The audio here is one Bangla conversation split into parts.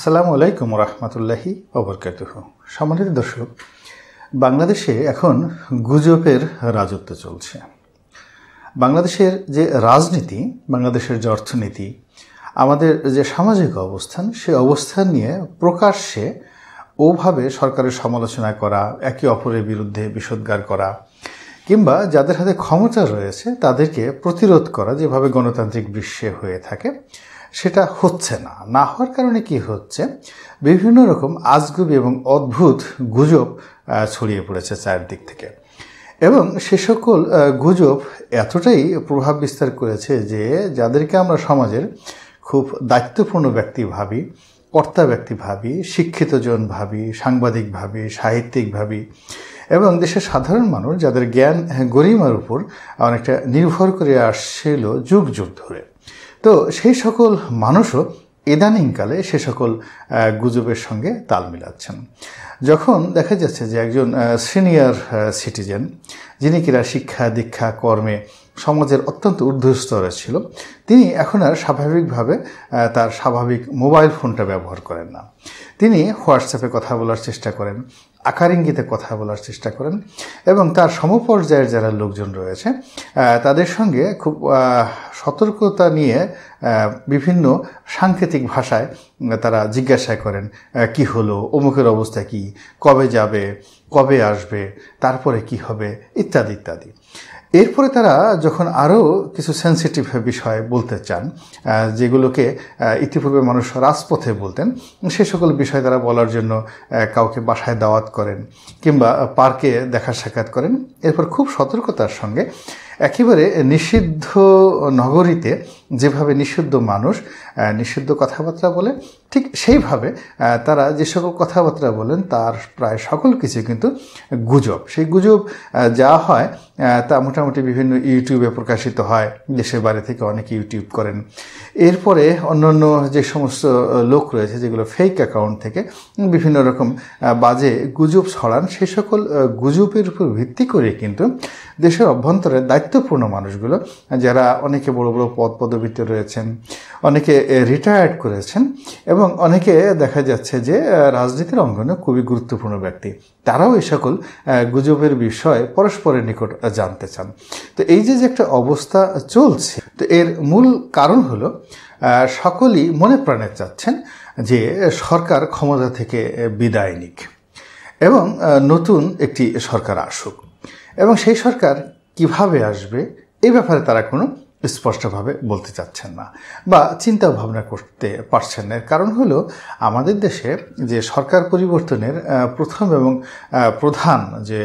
আসসালামু আলাইকুম রহমতুল্লাহি অবরকাতুহ সম্মানিত দর্শক বাংলাদেশে এখন গুজবের রাজত্ব চলছে বাংলাদেশের যে রাজনীতি বাংলাদেশের যে অর্থনীতি আমাদের যে সামাজিক অবস্থান সে অবস্থান নিয়ে প্রকাশ্যে ওভাবে সরকারের সমালোচনা করা একে অপরের বিরুদ্ধে বিষোদ্গার করা কিংবা যাদের হাতে ক্ষমতা রয়েছে তাদেরকে প্রতিরোধ করা যেভাবে গণতান্ত্রিক বিশ্বে হয়ে থাকে সেটা হচ্ছে না না হওয়ার কারণে কি হচ্ছে বিভিন্ন রকম আজগুবি এবং অদ্ভুত গুজব ছড়িয়ে পড়েছে চারদিক থেকে এবং সে সকল গুজব এতটাই প্রভাব বিস্তার করেছে যে যাদেরকে আমরা সমাজের খুব দায়িত্বপূর্ণ ব্যক্তি ভাবি কর্তা ব্যক্তি ভাবি শিক্ষিতজন ভাবি সাংবাদিক ভাবি সাহিত্যিক ভাবি এবং দেশের সাধারণ মানুষ যাদের জ্ঞান গরিমার উপর অনেকটা নির্ভর করে আসছিল যুগ যুগ ধরে তো সেই সকল মানুষও ইদানিংকালে সে সকল গুজবের সঙ্গে তাল মিলাচ্ছেন যখন দেখা যাচ্ছে যে একজন সিনিয়র সিটিজেন যিনি কিনা শিক্ষা দীক্ষা কর্মে সমাজের অত্যন্ত ঊর্ধ্বস্তরে ছিল তিনি এখন আর স্বাভাবিকভাবে তার স্বাভাবিক মোবাইল ফোনটা ব্যবহার করেন না তিনি হোয়াটসঅ্যাপে কথা বলার চেষ্টা করেন আকার ইঙ্গিতে কথা বলার চেষ্টা করেন এবং তার সমপর্যায়ের যারা লোকজন রয়েছে তাদের সঙ্গে খুব সতর্কতা নিয়ে বিভিন্ন সাংকেতিক ভাষায় তারা জিজ্ঞাসা করেন কি হলো অমুকের অবস্থা কি কবে যাবে কবে আসবে তারপরে কি হবে ইত্যাদি ইত্যাদি এরপরে তারা যখন আরও কিছু সেন্সিটিভ বিষয় বলতে চান যেগুলোকে ইতিপূর্বে মানুষ রাজপথে বলতেন সে সকল বিষয় তারা বলার জন্য কাউকে বাসায় দাওয়াত করেন কিংবা পার্কে দেখা সাক্ষাৎ করেন এরপর খুব সতর্কতার সঙ্গে একেবারে নিষিদ্ধ নগরীতে যেভাবে নিষিদ্ধ মানুষ নিষিদ্ধ কথাবার্তা বলে ঠিক সেইভাবে তারা যে সকল কথাবার্তা বলেন তার প্রায় সকল কিছু কিন্তু গুজব সেই গুজব যা হয় তা মোটামুটি বিভিন্ন ইউটিউবে প্রকাশিত হয় দেশের বাইরে থেকে অনেক ইউটিউব করেন এরপরে অন্যান্য যে সমস্ত লোক রয়েছে যেগুলো ফেক অ্যাকাউন্ট থেকে বিভিন্ন রকম বাজে গুজব ছড়ান সে সকল গুজবের উপর ভিত্তি করে কিন্তু দেশের অভ্যন্তরে দায়িত্বপূর্ণ মানুষগুলো যারা অনেকে বড় বড় পদ পদবীতে রয়েছেন অনেকে রিটায়ার্ড করেছেন এবং অনেকে দেখা যাচ্ছে যে রাজনীতির অঙ্গনে খুবই গুরুত্বপূর্ণ ব্যক্তি তারাও এই সকল গুজবের বিষয়ে পরস্পরের নিকট জানতে চান তো এই যে যে একটা অবস্থা চলছে তো এর মূল কারণ হলো সকলেই মনে প্রাণে চাচ্ছেন যে সরকার ক্ষমতা থেকে বিদায় নিক এবং নতুন একটি সরকার আসুক এবং সেই সরকার কিভাবে আসবে এ ব্যাপারে তারা কোনো স্পষ্টভাবে বলতে চাচ্ছেন না বা চিন্তা ভাবনা করতে পারছেন না কারণ হলো আমাদের দেশে যে সরকার পরিবর্তনের প্রথম এবং প্রধান যে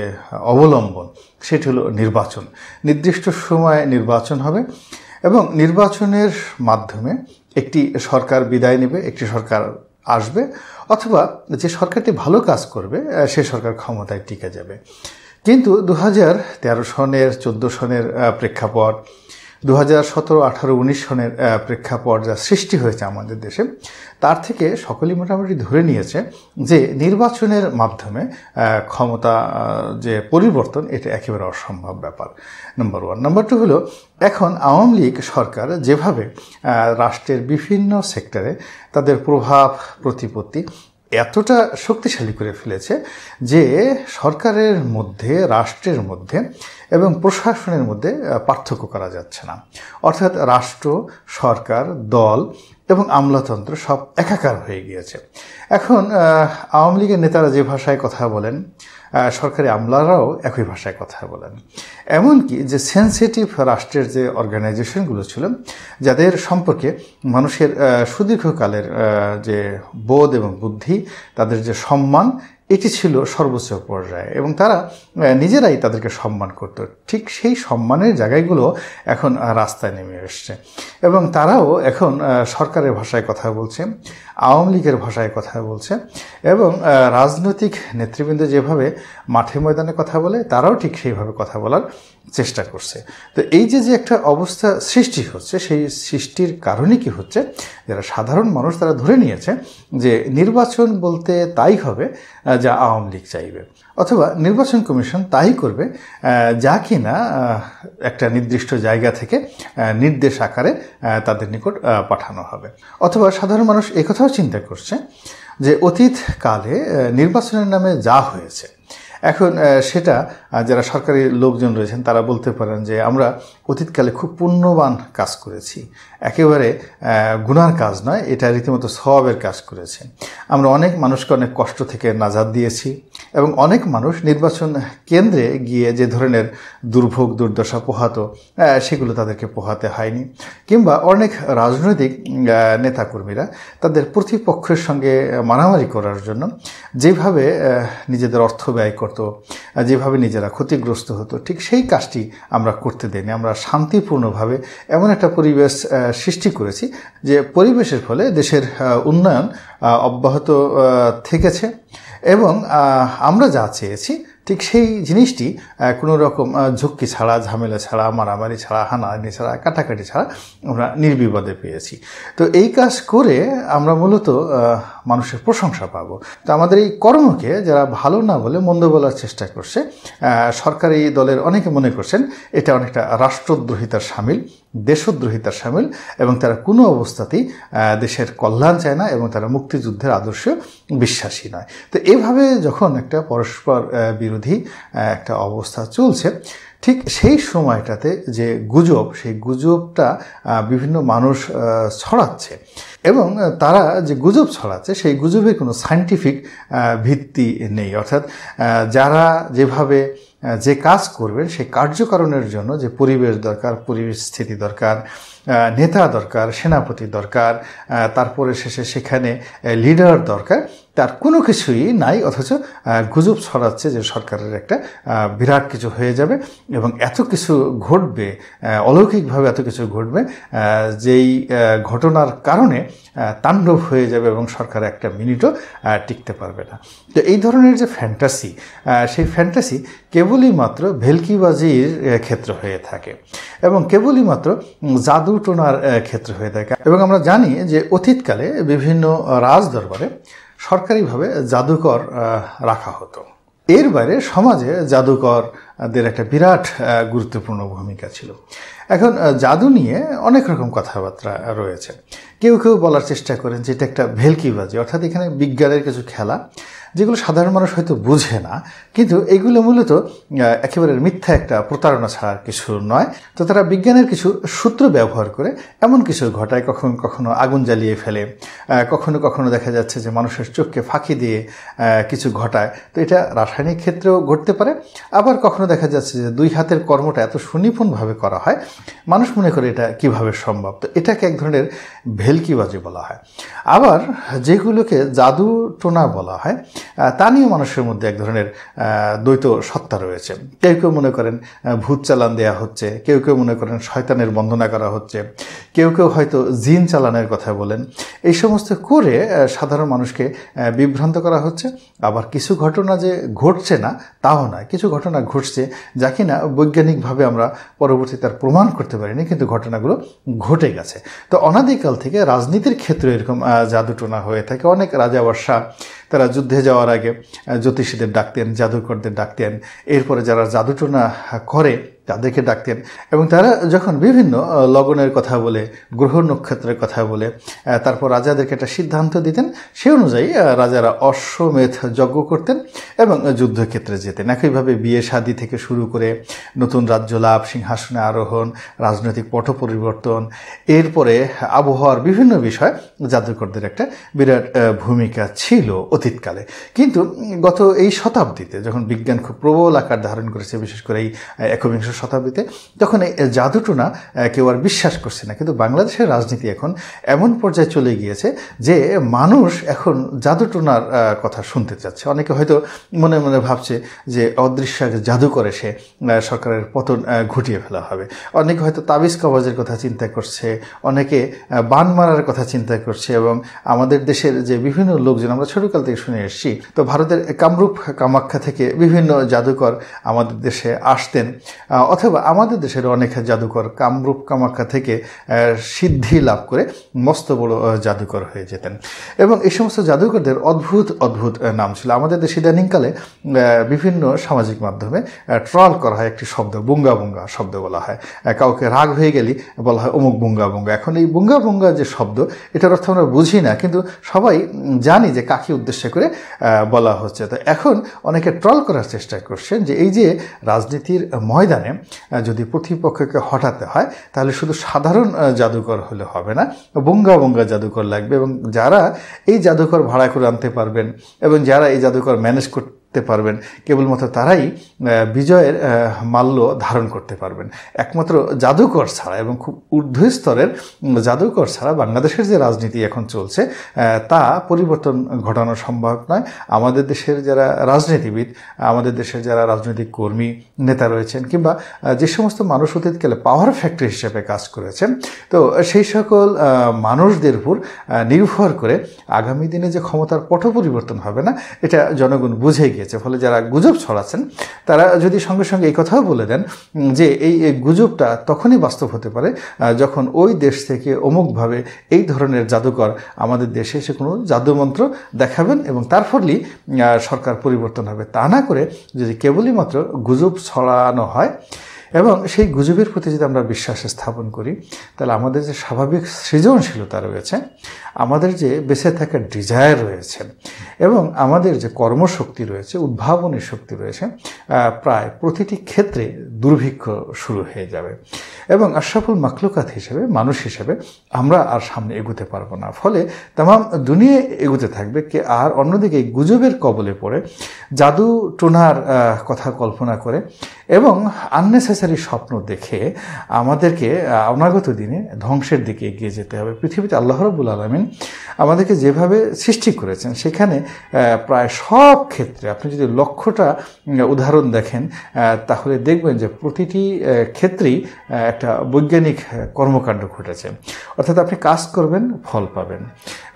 অবলম্বন সেটি হলো নির্বাচন নির্দিষ্ট সময়ে নির্বাচন হবে এবং নির্বাচনের মাধ্যমে একটি সরকার বিদায় নেবে একটি সরকার আসবে অথবা যে সরকারটি ভালো কাজ করবে সে সরকার ক্ষমতায় টিকে যাবে কিন্তু দু হাজার তেরো সনের চোদ্দো সনের প্রেক্ষাপট দু হাজার সতেরো আঠারো উনিশ সনের প্রেক্ষাপট যা সৃষ্টি হয়েছে আমাদের দেশে তার থেকে সকলেই মোটামুটি ধরে নিয়েছে যে নির্বাচনের মাধ্যমে ক্ষমতা যে পরিবর্তন এটা একেবারে অসম্ভব ব্যাপার নম্বর ওয়ান নম্বর টু হলো এখন আওয়ামী লীগ সরকার যেভাবে রাষ্ট্রের বিভিন্ন সেক্টরে তাদের প্রভাব প্রতিপত্তি এতটা শক্তিশালী করে ফেলেছে যে সরকারের মধ্যে রাষ্ট্রের মধ্যে এবং প্রশাসনের মধ্যে পার্থক্য করা যাচ্ছে না অর্থাৎ রাষ্ট্র সরকার দল এবং আমলাতন্ত্র সব একাকার হয়ে গিয়েছে এখন আওয়ামী লীগের নেতারা যে ভাষায় কথা বলেন সরকারি আমলারাও একই ভাষায় কথা বলেন এমনকি যে সেন্সিটিভ রাষ্ট্রের যে অর্গানাইজেশনগুলো ছিল যাদের সম্পর্কে মানুষের সুদীর্ঘকালের যে বোধ এবং বুদ্ধি তাদের যে সম্মান এটি ছিল সর্বোচ্চ পর্যায়ে এবং তারা নিজেরাই তাদেরকে সম্মান করত ঠিক সেই সম্মানের জায়গাগুলো এখন রাস্তায় নেমে এসছে এবং তারাও এখন সরকারের ভাষায় কথা বলছে আওয়ামী লীগের ভাষায় কথা বলছে এবং রাজনৈতিক নেতৃবৃন্দ যেভাবে মাঠে ময়দানে কথা বলে তারাও ঠিক সেইভাবে কথা বলার চেষ্টা করছে তো এই যে যে একটা অবস্থা সৃষ্টি হচ্ছে সেই সৃষ্টির কারণে কি হচ্ছে যারা সাধারণ মানুষ তারা ধরে নিয়েছে যে নির্বাচন বলতে তাই হবে যা আওয়ামী লীগ চাইবে অথবা নির্বাচন কমিশন তাই করবে যা কিনা একটা নির্দিষ্ট জায়গা থেকে নির্দেশ আকারে তাদের নিকট পাঠানো হবে অথবা সাধারণ মানুষ একথাও চিন্তা করছে যে অতীতকালে নির্বাচনের নামে যা হয়েছে এখন সেটা যারা সরকারি লোকজন রয়েছেন তারা বলতে পারেন যে আমরা অতীতকালে খুব পুণ্যবান কাজ করেছি একেবারে গুনার কাজ নয় এটা রীতিমতো স্বভাবের কাজ করেছে আমরা অনেক মানুষকে অনেক কষ্ট থেকে নাজাদ দিয়েছি এবং অনেক মানুষ নির্বাচন কেন্দ্রে গিয়ে যে ধরনের দুর্ভোগ দুর্দশা পোহাতো সেগুলো তাদেরকে পোহাতে হয়নি কিংবা অনেক রাজনৈতিক নেতাকর্মীরা তাদের প্রতিপক্ষের সঙ্গে মারামারি করার জন্য যেভাবে নিজেদের অর্থ ব্যয় করতে হতো যেভাবে নিজেরা ক্ষতিগ্রস্ত হতো ঠিক সেই কাজটি আমরা করতে দেয়নি আমরা শান্তিপূর্ণভাবে এমন একটা পরিবেশ সৃষ্টি করেছি যে পরিবেশের ফলে দেশের উন্নয়ন অব্যাহত থেকেছে এবং আমরা যা চেয়েছি ঠিক সেই জিনিসটি কোনো রকম ঝক্কি ছাড়া ঝামেলা ছাড়া মারামারি ছাড়া হানাহানি ছাড়া কাটাকাটি ছাড়া আমরা নির্বিবাদে পেয়েছি তো এই কাজ করে আমরা মূলত মানুষের প্রশংসা পাব তো আমাদের এই কর্মকে যারা ভালো না বলে মন্দ বলার চেষ্টা করছে সরকারি দলের অনেকে মনে করছেন এটা অনেকটা রাষ্ট্রদ্রোহিতার সামিল দেশদ্রোহিতা সামিল এবং তারা কোনো অবস্থাতেই দেশের কল্যাণ চায় না এবং তারা মুক্তিযুদ্ধের আদর্শ বিশ্বাসী নয় তো এভাবে যখন একটা পরস্পর বিরোধী একটা অবস্থা চলছে ঠিক সেই সময়টাতে যে গুজব সেই গুজবটা বিভিন্ন মানুষ ছড়াচ্ছে এবং তারা যে গুজব ছড়াচ্ছে সেই গুজবের কোনো সায়েন্টিফিক ভিত্তি নেই অর্থাৎ যারা যেভাবে যে কাজ করবেন সেই কার্যকারণের জন্য যে পরিবেশ দরকার পরিবেশ স্থিতি দরকার নেতা দরকার সেনাপতি দরকার তারপরে শেষে সেখানে লিডার দরকার তার কোনো কিছুই নাই অথচ গুজব ছড়াচ্ছে যে সরকারের একটা বিরাট কিছু হয়ে যাবে এবং এত কিছু ঘটবে অলৌকিকভাবে এত কিছু ঘটবে যেই ঘটনার কারণে তাণ্ডব হয়ে যাবে এবং সরকার একটা মিনিটও টিকতে পারবে না তো এই ধরনের যে ফ্যান্টাসি সেই ফ্যান্টাসি কেবলই মাত্র ভেলকিবাজির ক্ষেত্র হয়ে থাকে এবং কেবলই মাত্র জাদু ঘটনার ক্ষেত্রে হয়ে থাকে এবং আমরা জানি যে অতীতকালে বিভিন্ন রাজ দরবারে সরকারিভাবে জাদুকর রাখা হতো এর বাইরে সমাজে জাদুকরদের একটা বিরাট গুরুত্বপূর্ণ ভূমিকা ছিল এখন জাদু নিয়ে অনেক রকম কথাবার্তা রয়েছে কেউ কেউ বলার চেষ্টা করেন যে এটা একটা ভেলকিবাজি অর্থাৎ এখানে বিজ্ঞানের কিছু খেলা যেগুলো সাধারণ মানুষ হয়তো বুঝে না কিন্তু এগুলো মূলত একেবারে মিথ্যা একটা প্রতারণা ছাড়া কিছু নয় তো তারা বিজ্ঞানের কিছু সূত্র ব্যবহার করে এমন কিছু ঘটায় কখনো কখনো আগুন জ্বালিয়ে ফেলে কখনো কখনো দেখা যাচ্ছে যে মানুষের চোখকে ফাঁকি দিয়ে কিছু ঘটায় তো এটা রাসায়নিক ক্ষেত্রেও ঘটতে পারে আবার কখনো দেখা যাচ্ছে যে দুই হাতের কর্মটা এত সুনিপুণভাবে করা হয় মানুষ মনে করে এটা কিভাবে সম্ভব তো এটাকে এক ধরনের ভেলকিবাজি বলা হয় আবার যেগুলোকে জাদু টোনা বলা হয় তা নিয়েও মানুষের মধ্যে এক ধরনের দ্বৈত সত্তা রয়েছে কেউ কেউ মনে করেন ভূত চালান দেয়া হচ্ছে কেউ কেউ মনে করেন শয়তানের বন্দনা করা হচ্ছে কেউ কেউ হয়তো জিন চালানের কথা বলেন এই সমস্ত করে সাধারণ মানুষকে বিভ্রান্ত করা হচ্ছে আবার কিছু ঘটনা যে ঘটছে না তাও নয় কিছু ঘটনা ঘটছে যা কিনা বৈজ্ঞানিকভাবে আমরা পরবর্তী তার প্রমাণ করতে পারিনি কিন্তু ঘটনাগুলো ঘটে গেছে তো অনাদিকাল থেকে রাজনীতির ক্ষেত্রে এরকম জাদুটোনা হয়ে থাকে অনেক রাজা বর্ষা তারা যুদ্ধে যাওয়ার আগে জ্যোতিষীদের ডাকতেন জাদুকরদের ডাকতেন এরপরে যারা জাদুটনা করে তাদেরকে ডাকতেন এবং তারা যখন বিভিন্ন লগনের কথা বলে গ্রহ নক্ষত্রের কথা বলে তারপর রাজাদেরকে একটা সিদ্ধান্ত দিতেন সে অনুযায়ী রাজারা অশ্বমেধ যজ্ঞ করতেন এবং যুদ্ধক্ষেত্রে যেতেন একইভাবে বিয়ে শাদি থেকে শুরু করে নতুন রাজ্য লাভ সিংহাসনে আরোহণ রাজনৈতিক পট পরিবর্তন এরপরে আবহাওয়ার বিভিন্ন বিষয় জাদুকরদের একটা বিরাট ভূমিকা ছিল অতীতকালে কিন্তু গত এই শতাব্দীতে যখন বিজ্ঞান খুব প্রবল আকার ধারণ করেছে বিশেষ করে এই একবিংশ শতাব্দীতে তখন এই জাদুটোনা কেউ আর বিশ্বাস করছে না কিন্তু বাংলাদেশের রাজনীতি এখন এমন পর্যায়ে চলে গিয়েছে যে মানুষ এখন জাদুটোনার কথা শুনতে চাচ্ছে অনেকে হয়তো মনে মনে ভাবছে যে অদৃশ্য জাদু করে সে সরকারের পতন ঘটিয়ে ফেলা হবে অনেকে হয়তো তাবিজ কবাজের কথা চিন্তা করছে অনেকে বান মারার কথা চিন্তা করছে এবং আমাদের দেশের যে বিভিন্ন লোকজন আমরা ছোটোকাল থেকে শুনে এসেছি তো ভারতের কামরূপ কামাখ্যা থেকে বিভিন্ন জাদুকর আমাদের দেশে আসতেন অথবা আমাদের দেশের অনেক জাদুকর কামরূপ কামাখ্যা থেকে সিদ্ধি লাভ করে মস্ত বড় জাদুকর হয়ে যেতেন এবং এই সমস্ত জাদুকরদের অদ্ভুত অদ্ভুত নাম ছিল আমাদের দেশে ইদানিংকালে বিভিন্ন সামাজিক মাধ্যমে ট্রল করা হয় একটি শব্দ বুঙ্গা বুঙ্গা শব্দ বলা হয় কাউকে রাগ হয়ে গেলে বলা হয় অমুক বুঙ্গা বুঙ্গা এখন এই বুঙ্গা বুঙ্গা যে শব্দ এটার অর্থ আমরা বুঝি না কিন্তু সবাই জানি যে কাকে উদ্দেশ্য করে বলা হচ্ছে তো এখন অনেকে ট্রল করার চেষ্টা করছেন যে এই যে রাজনীতির ময়দানে যদি প্রতিপক্ষকে হটাতে হয় তাহলে শুধু সাধারণ জাদুকর হলে হবে না বঙ্গা বঙ্গা জাদুকর লাগবে এবং যারা এই জাদুকর ভাড়া করে আনতে পারবেন এবং যারা এই জাদুকর ম্যানেজ করতে করতে পারবেন কেবলমাত্র তারাই বিজয়ের মাল্য ধারণ করতে পারবেন একমাত্র জাদুকর ছাড়া এবং খুব ঊর্ধ্ব স্তরের জাদুকর ছাড়া বাংলাদেশের যে রাজনীতি এখন চলছে তা পরিবর্তন ঘটানো সম্ভব নয় আমাদের দেশের যারা রাজনীতিবিদ আমাদের দেশের যারা রাজনৈতিক কর্মী নেতা রয়েছেন কিংবা যে সমস্ত মানুষ অতীতকালে পাওয়ার ফ্যাক্টরি হিসেবে কাজ করেছেন তো সেই সকল মানুষদের উপর নির্ভর করে আগামী দিনে যে ক্ষমতার পট পরিবর্তন হবে না এটা জনগণ বুঝে গিয়েছে দিয়েছে ফলে যারা গুজব ছড়াচ্ছেন তারা যদি সঙ্গে সঙ্গে এই কথাও বলে দেন যে এই গুজবটা তখনই বাস্তব হতে পারে যখন ওই দেশ থেকে অমুকভাবে এই ধরনের জাদুকর আমাদের দেশে এসে কোনো জাদুমন্ত্র দেখাবেন এবং তার ফলেই সরকার পরিবর্তন হবে তা না করে যদি কেবলই মাত্র গুজব ছড়ানো হয় এবং সেই গুজবের প্রতি যদি আমরা বিশ্বাস স্থাপন করি তাহলে আমাদের যে স্বাভাবিক সৃজনশীলতা রয়েছে আমাদের যে বেঁচে থাকার ডিজায়ার রয়েছে এবং আমাদের যে কর্মশক্তি রয়েছে উদ্ভাবনী শক্তি রয়েছে প্রায় প্রতিটি ক্ষেত্রে দুর্ভিক্ষ শুরু হয়ে যাবে এবং আশরাফুল মাকলুকাত হিসেবে মানুষ হিসেবে আমরা আর সামনে এগুতে পারবো না ফলে তাম দুনিয়া এগুতে থাকবে কে আর অন্যদিকে গুজবের কবলে পড়ে জাদু টোনার কথা কল্পনা করে এবং আননেসেসারি স্বপ্ন দেখে আমাদেরকে অনাগত দিনে ধ্বংসের দিকে এগিয়ে যেতে হবে পৃথিবীতে আল্লাহ রবুল আলমিন আমাদেরকে যেভাবে সৃষ্টি করেছেন সেখানে প্রায় সব ক্ষেত্রে আপনি যদি লক্ষ্যটা উদাহরণ দেখেন তাহলে দেখবেন যে প্রতিটি ক্ষেত্রেই একটা বৈজ্ঞানিক কর্মকাণ্ড ঘটেছে অর্থাৎ আপনি কাজ করবেন ফল পাবেন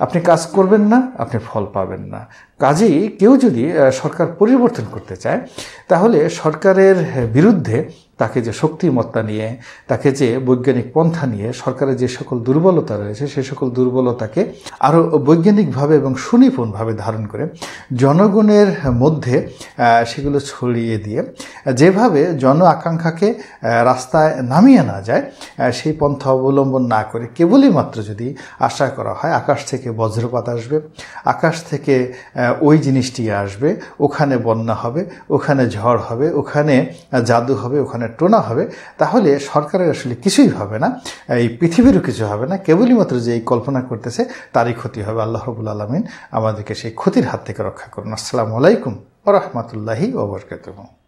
আপনি কাজ করবেন না আপনি ফল পাবেন না কাজেই কেউ যদি সরকার পরিবর্তন করতে চায় তাহলে সরকারের বিরুদ্ধে তাকে যে শক্তিমত্তা নিয়ে তাকে যে বৈজ্ঞানিক পন্থা নিয়ে সরকারের যে সকল দুর্বলতা রয়েছে সে সকল দুর্বলতাকে আরও বৈজ্ঞানিকভাবে এবং সুনিপুণভাবে ধারণ করে জনগণের মধ্যে সেগুলো ছড়িয়ে দিয়ে যেভাবে জন আকাঙ্ক্ষাকে রাস্তায় নামিয়ে না যায় সেই পন্থা অবলম্বন না করে কেবলই মাত্র যদি আশা করা হয় আকাশ থেকে বজ্রপাত আসবে আকাশ থেকে ওই জিনিসটি আসবে ওখানে বন্যা হবে ওখানে ঝড় হবে ওখানে জাদু হবে ওখানে টোনা হবে তাহলে সরকারের আসলে কিছুই হবে না এই পৃথিবীরও কিছু হবে না কেবলই মাত্র যে এই কল্পনা করতেছে তারই ক্ষতি হবে আল্লাহ রবুল আলমিন আমাদেরকে সেই ক্ষতির হাত থেকে রক্ষা করুন আসসালামু আলাইকুম ও রহমতুল্লাহি ওবরকাতু